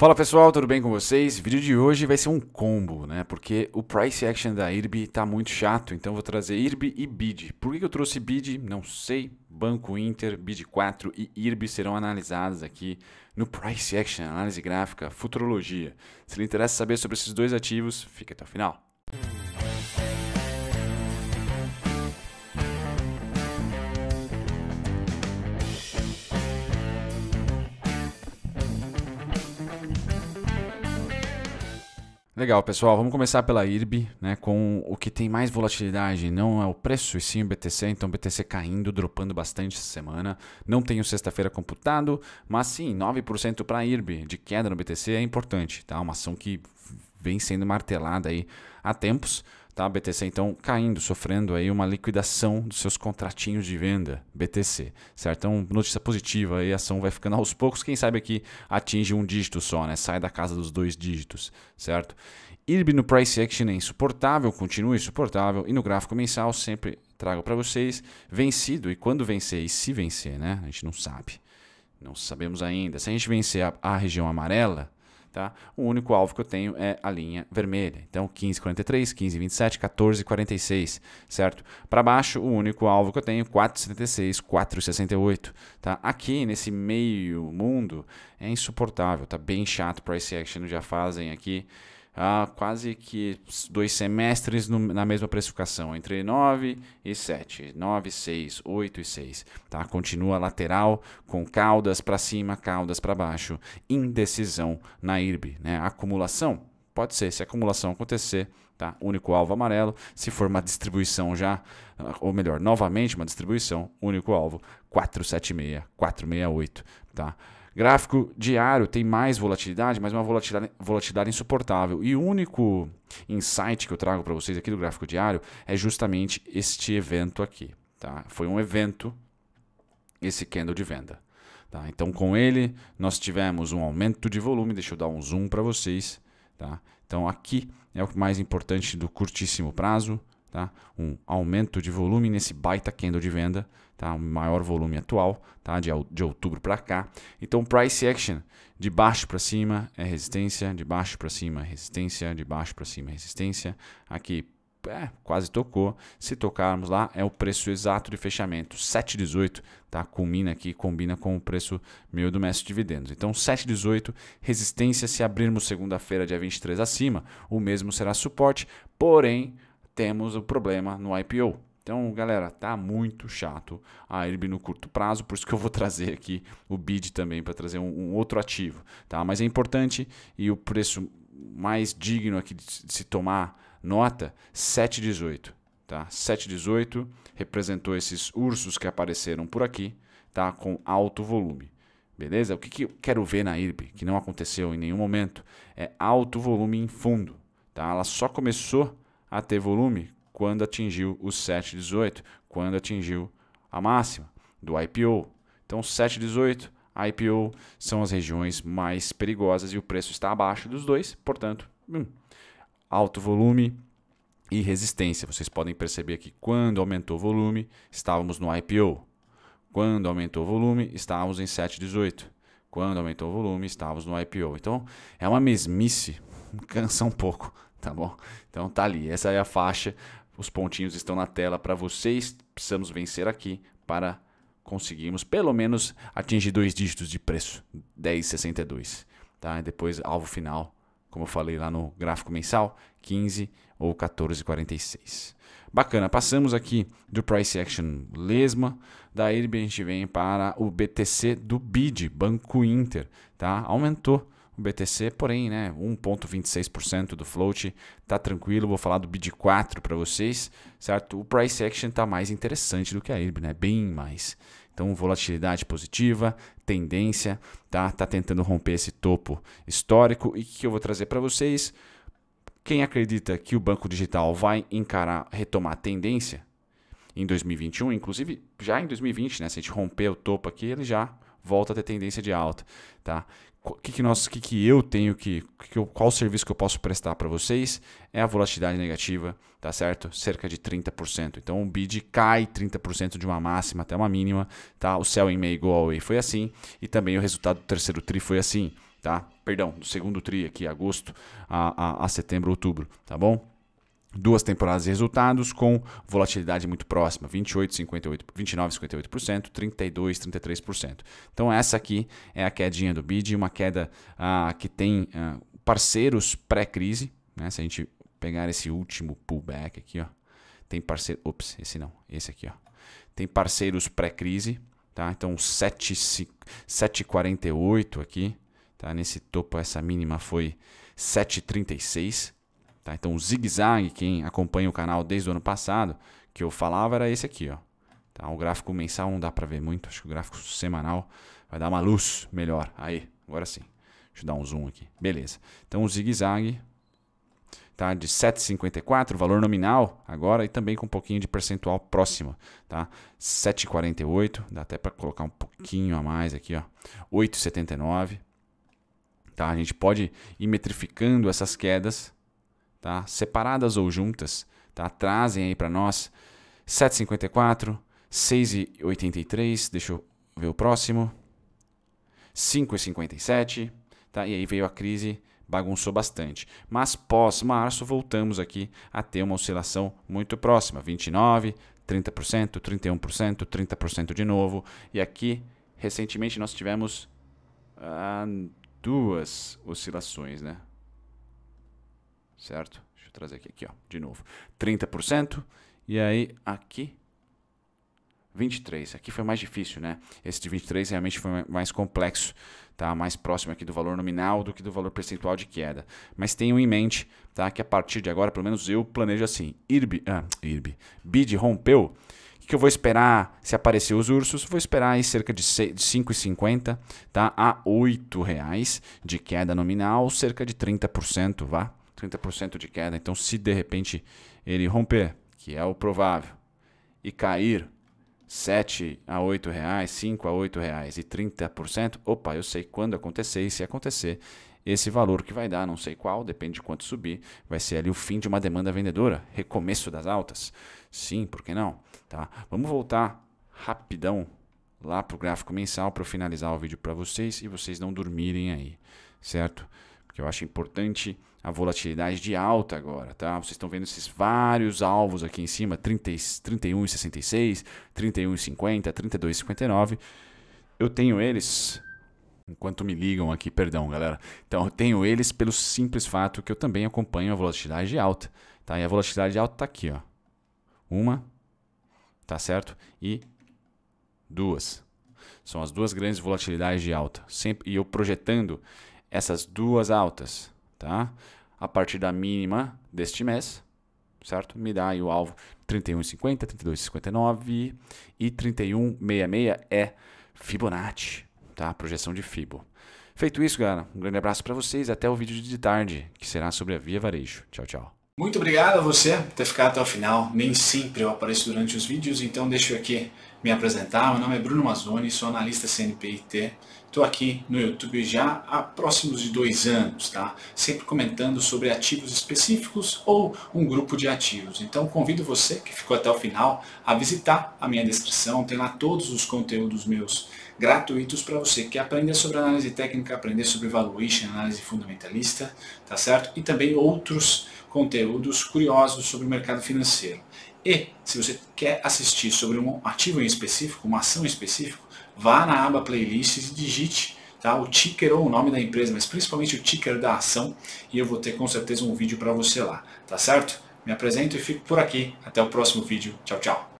Fala pessoal, tudo bem com vocês? O vídeo de hoje vai ser um combo, né? Porque o price action da IRB tá muito chato, então vou trazer IRB e BID. Por que eu trouxe BID? Não sei. Banco Inter, BID 4 e IRB serão analisados aqui no price action, análise gráfica, futurologia. Se lhe interessa saber sobre esses dois ativos, fica até o final. Legal, pessoal. Vamos começar pela IRB, né, com o que tem mais volatilidade, não é o preço, e sim o BTC. Então, BTC caindo, dropando bastante essa semana. Não tenho sexta-feira computado, mas sim, 9% para a IRB de queda no BTC é importante, tá? Uma ação que vem sendo martelada aí há tempos tá? BTC então caindo, sofrendo aí uma liquidação dos seus contratinhos de venda, BTC, certo? Então, notícia positiva aí, a ação vai ficando aos poucos, quem sabe aqui atinge um dígito só, né? Sai da casa dos dois dígitos, certo? IRB no price action é insuportável, continua insuportável e no gráfico mensal sempre trago para vocês vencido e quando vencer e se vencer, né? A gente não sabe. Não sabemos ainda. Se a gente vencer a, a região amarela, Tá? O único alvo que eu tenho é a linha vermelha. Então, 15,43, 15,27, 14,46, certo? Para baixo, o único alvo que eu tenho, 4,76, 4,68, tá? Aqui, nesse meio mundo, é insuportável, tá bem chato. Price Action já fazem aqui ah, quase que dois semestres no, na mesma precificação, entre 9 e 7, 9, 6, 8 e 6. Tá? Continua lateral com caudas para cima, caudas para baixo. Indecisão na IRB. Né? Acumulação? Pode ser, se a acumulação acontecer, tá? único alvo amarelo. Se for uma distribuição já, ah, ou melhor, novamente uma distribuição, único alvo 476, 468. Tá? Gráfico diário tem mais volatilidade, mas uma volatilidade, volatilidade insuportável. E o único insight que eu trago para vocês aqui do gráfico diário é justamente este evento aqui. Tá? Foi um evento, esse candle de venda. Tá? Então, com ele, nós tivemos um aumento de volume. Deixa eu dar um zoom para vocês. Tá? Então, aqui é o mais importante do curtíssimo prazo. Tá? um aumento de volume nesse baita candle de venda, tá? um maior volume atual tá? de, de outubro para cá. Então, price action de baixo para cima é resistência, de baixo para cima é resistência, de baixo para cima é resistência. Aqui é, quase tocou. Se tocarmos lá, é o preço exato de fechamento, 7,18, tá? Combina aqui, combina com o preço meio do mestre de dividendos. Então, 7,18, resistência se abrirmos segunda-feira, dia 23 acima, o mesmo será suporte, porém, temos o problema no IPO. Então, galera, tá muito chato a IRB no curto prazo, por isso que eu vou trazer aqui o BID também para trazer um, um, outro ativo, tá? Mas é importante e o preço mais digno aqui de se tomar nota, 7,18, tá? 7,18 representou esses ursos que apareceram por aqui, tá? Com alto volume. Beleza? O que, que eu quero ver na IRB, que não aconteceu em nenhum momento, é alto volume em fundo, tá? Ela só começou a ter volume quando atingiu os 7,18, quando atingiu a máxima do IPO. Então 7,18, IPO são as regiões mais perigosas e o preço está abaixo dos dois, portanto, hum, alto volume e resistência. Vocês podem perceber que quando aumentou o volume, estávamos no IPO. Quando aumentou o volume, estávamos em 7,18. Quando aumentou o volume, estávamos no IPO. Então, é uma mesmice, cansa um pouco tá bom? Então tá ali, essa é a faixa, os pontinhos estão na tela para vocês. Precisamos vencer aqui para conseguirmos pelo menos atingir dois dígitos de preço, 10,62, tá? E depois alvo final, como eu falei lá no gráfico mensal, 15 ou 14,46. Bacana, passamos aqui do Price Action Lesma, daí a gente vem para o BTC do BID, Banco Inter, tá? Aumentou o BTC, porém, né, 1,26% do float, tá tranquilo, vou falar do BID4 para vocês, certo? O price action tá mais interessante do que a IRB, né? Bem mais. Então, volatilidade positiva, tendência, tá? Tá tentando romper esse topo histórico e o que eu vou trazer para vocês? Quem acredita que o banco digital vai encarar, retomar a tendência em 2021, inclusive já em 2020, né? Se a gente romper o topo aqui, ele já volta a ter tendência de alta, tá? o que, que, nós, que, que eu tenho que, que eu, qual serviço que eu posso prestar para vocês é a volatilidade negativa, tá certo? Cerca de 30%. Então o bid cai 30% de uma máxima até uma mínima, tá? O sell em meio igual away foi assim e também o resultado do terceiro tri foi assim, tá? Perdão, do segundo tri aqui, agosto a, a, a setembro, outubro, tá bom? duas temporadas de resultados com volatilidade muito próxima, 28, 58, 32, 33%. Então essa aqui é a quedinha do BID, uma queda ah, que tem ah, parceiros pré-crise, né? Se a gente pegar esse último pullback aqui, ó, tem parceiro, ops, esse não, esse aqui, ó. Tem parceiros pré-crise, tá? Então 7,48 aqui, tá? Nesse topo essa mínima foi 7,36 Tá? Então o zigue-zague, quem acompanha o canal desde o ano passado, que eu falava era esse aqui. Ó. Tá? O gráfico mensal não dá para ver muito, acho que o gráfico semanal vai dar uma luz melhor. Aí, agora sim. Deixa eu dar um zoom aqui. Beleza. Então o zigue-zague tá? De 7,54, valor nominal agora e também com um pouquinho de percentual próximo, tá? 7,48, dá até para colocar um pouquinho a mais aqui, ó. 8,79. Tá? A gente pode ir metrificando essas quedas tá? separadas ou juntas, tá? trazem aí para nós 7,54, 6,83, deixa eu ver o próximo, 5,57, tá? e aí veio a crise, bagunçou bastante. Mas pós-março voltamos aqui a ter uma oscilação muito próxima, 29, 30%, 31%, 30% de novo, e aqui recentemente nós tivemos ah, duas oscilações, né? certo? Deixa eu trazer aqui, aqui ó, de novo. 30%. E aí, aqui, 23. Aqui foi mais difícil, né? Esse de 23 realmente foi mais complexo, tá? Mais próximo aqui do valor nominal do que do valor percentual de queda. Mas tenham em mente, tá? Que a partir de agora, pelo menos eu planejo assim. IRB, ah, IRB, BID rompeu. O que eu vou esperar se aparecer os ursos? Vou esperar aí cerca de 5,50 tá? a R$ reais de queda nominal, cerca de 30%, vá, 30% de queda. Então, se de repente ele romper, que é o provável, e cair 7 a 8 reais, 5 a 8 reais e 30%, opa, eu sei quando acontecer e se acontecer, esse valor que vai dar, não sei qual, depende de quanto subir, vai ser ali o fim de uma demanda vendedora, recomeço das altas. Sim, por que não? Tá? Vamos voltar rapidão lá para o gráfico mensal para eu finalizar o vídeo para vocês e vocês não dormirem aí, certo? que eu acho importante a volatilidade de alta agora, tá? Vocês estão vendo esses vários alvos aqui em cima, 31,66, 31,50, 32,59. Eu tenho eles enquanto me ligam aqui, perdão, galera. Então eu tenho eles pelo simples fato que eu também acompanho a volatilidade de alta, tá? E a volatilidade de alta está aqui, ó. Uma, tá certo? E duas. São as duas grandes volatilidades de alta. Sempre, e eu projetando essas duas altas, tá? A partir da mínima deste mês, certo? Me dá aí o alvo 31,50, 32,59 e 31,66 é Fibonacci, tá? Projeção de Fibo. Feito isso, galera, um grande abraço para vocês até o vídeo de tarde, que será sobre a Via Varejo. Tchau, tchau. Muito obrigado a você por ter ficado até o final. Nem sempre eu apareço durante os vídeos, então deixa eu aqui me apresentar. Meu nome é Bruno Mazzoni, sou analista CNPIT. Estou aqui no YouTube já há próximos de dois anos, tá? Sempre comentando sobre ativos específicos ou um grupo de ativos. Então convido você que ficou até o final a visitar a minha descrição. Tem lá todos os conteúdos meus gratuitos para você que aprender sobre análise técnica, aprender sobre valuation, análise fundamentalista, tá certo? E também outros conteúdos curiosos sobre o mercado financeiro. E se você quer assistir sobre um ativo em específico, uma ação específica, vá na aba playlists e digite tá, o ticker ou o nome da empresa, mas principalmente o ticker da ação e eu vou ter com certeza um vídeo para você lá, tá certo? Me apresento e fico por aqui. Até o próximo vídeo. Tchau, tchau.